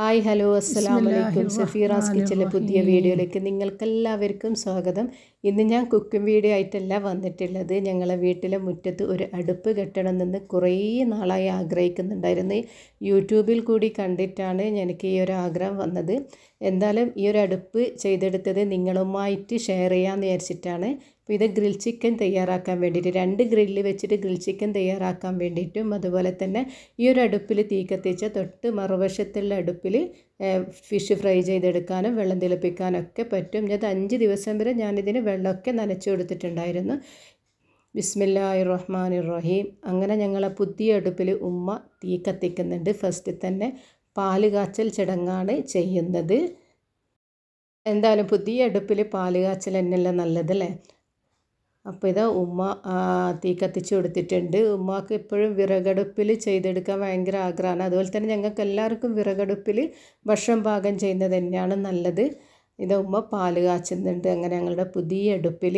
hi hello അസ്സാം വലൈക്കും സഫീറാസ് കിച്ചിലെ പുതിയ വീഡിയോയിലേക്ക് നിങ്ങൾക്കെല്ലാവർക്കും സ്വാഗതം ഇന്ന് ഞാൻ കുക്കിംഗ് വീഡിയോ ആയിട്ടല്ല വന്നിട്ടുള്ളത് ഞങ്ങളെ വീട്ടിലെ മുറ്റത്ത് ഒരു അടുപ്പ് കെട്ടണമെന്ന് കുറേ നാളായി ആഗ്രഹിക്കുന്നുണ്ടായിരുന്നു യൂട്യൂബിൽ കൂടി കണ്ടിട്ടാണ് എനിക്ക് ഈ ഒരു ആഗ്രഹം വന്നത് എന്തായാലും ഈ ഒരു അടുപ്പ് ചെയ്തെടുത്തത് നിങ്ങളുമായിട്ട് ഷെയർ ചെയ്യാമെന്ന് വിചാരിച്ചിട്ടാണ് അപ്പോൾ ഇത് ഗ്രിൽ ചിക്കൻ തയ്യാറാക്കാൻ വേണ്ടിയിട്ട് രണ്ട് ഗ്രില്ല് വെച്ചിട്ട് ഗ്രിൽ ചിക്കൻ തയ്യാറാക്കാൻ വേണ്ടിയിട്ടും അതുപോലെ തന്നെ ഈ ഒരു അടുപ്പിൽ തീ കത്തിച്ച തൊട്ട് മറുവശത്തുള്ള അടുപ്പിൽ ഫിഷ് ഫ്രൈ ചെയ്തെടുക്കാനും വെള്ളം തിളപ്പിക്കാനൊക്കെ പറ്റും ഞാൻ അഞ്ച് ദിവസം വരെ ഞാനിതിന് വെള്ളമൊക്കെ നനച്ചു കൊടുത്തിട്ടുണ്ടായിരുന്നു ബിസ്മില്ലാഹിർ റഹ്മാൻ റഹീം അങ്ങനെ ഞങ്ങളെ പുതിയ അടുപ്പിൽ ഉമ്മ തീ കത്തിക്കുന്നുണ്ട് ഫസ്റ്റ് തന്നെ പാല് കാച്ചൽ ചടങ്ങാണ് ചെയ്യുന്നത് എന്തായാലും പുതിയ അടുപ്പിൽ പാല് കാച്ചൽ തന്നെയല്ല നല്ലതല്ലേ അപ്പോൾ ഇത് ഉമ്മ തീ കത്തിച്ച് കൊടുത്തിട്ടുണ്ട് ഉമ്മാക്ക് എപ്പോഴും വിറകടുപ്പിൽ ചെയ്തെടുക്കാൻ ഭയങ്കര ആഗ്രഹമാണ് അതുപോലെ തന്നെ ഞങ്ങൾക്ക് എല്ലാവർക്കും വിറകടുപ്പിൽ ഭക്ഷണം പാകം ചെയ്യുന്നത് തന്നെയാണ് നല്ലത് ഇത് ഉമ്മ പാല് കാച്ചുന്നുണ്ട് അങ്ങനെ ഞങ്ങളുടെ പുതിയ അടുപ്പിൽ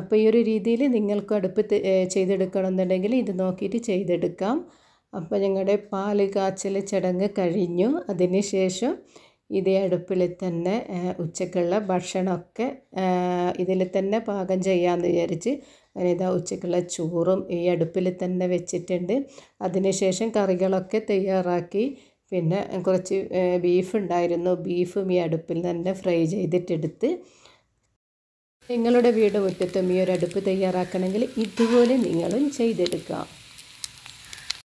അപ്പോൾ ഈ ഒരു രീതിയിൽ നിങ്ങൾക്ക് അടുപ്പ് ചെയ്തെടുക്കണം എന്നുണ്ടെങ്കിൽ ഇത് നോക്കിയിട്ട് ചെയ്തെടുക്കാം അപ്പോൾ ഞങ്ങളുടെ പാല് കാച്ചൽ ചടങ്ങ് കഴിഞ്ഞു അതിന് ശേഷം ഇതേ അടുപ്പിൽ തന്നെ ഉച്ചക്കുള്ള ഭക്ഷണമൊക്കെ ഇതിൽ തന്നെ പാകം ചെയ്യാമെന്ന് വിചാരിച്ച് അങ്ങനെ ഇതാ ഉച്ചക്കുള്ള ചോറും ഈ അടുപ്പിൽ തന്നെ വെച്ചിട്ടുണ്ട് അതിനുശേഷം കറികളൊക്കെ തയ്യാറാക്കി പിന്നെ കുറച്ച് ബീഫ് ഉണ്ടായിരുന്നു ബീഫും ഈ അടുപ്പിൽ തന്നെ ഫ്രൈ ചെയ്തിട്ടെടുത്ത് നിങ്ങളുടെ വീട് മുറ്റത്തും ഈ ഒരു അടുപ്പ് തയ്യാറാക്കണമെങ്കിൽ ഇതുപോലെ നിങ്ങളും ചെയ്തെടുക്കാം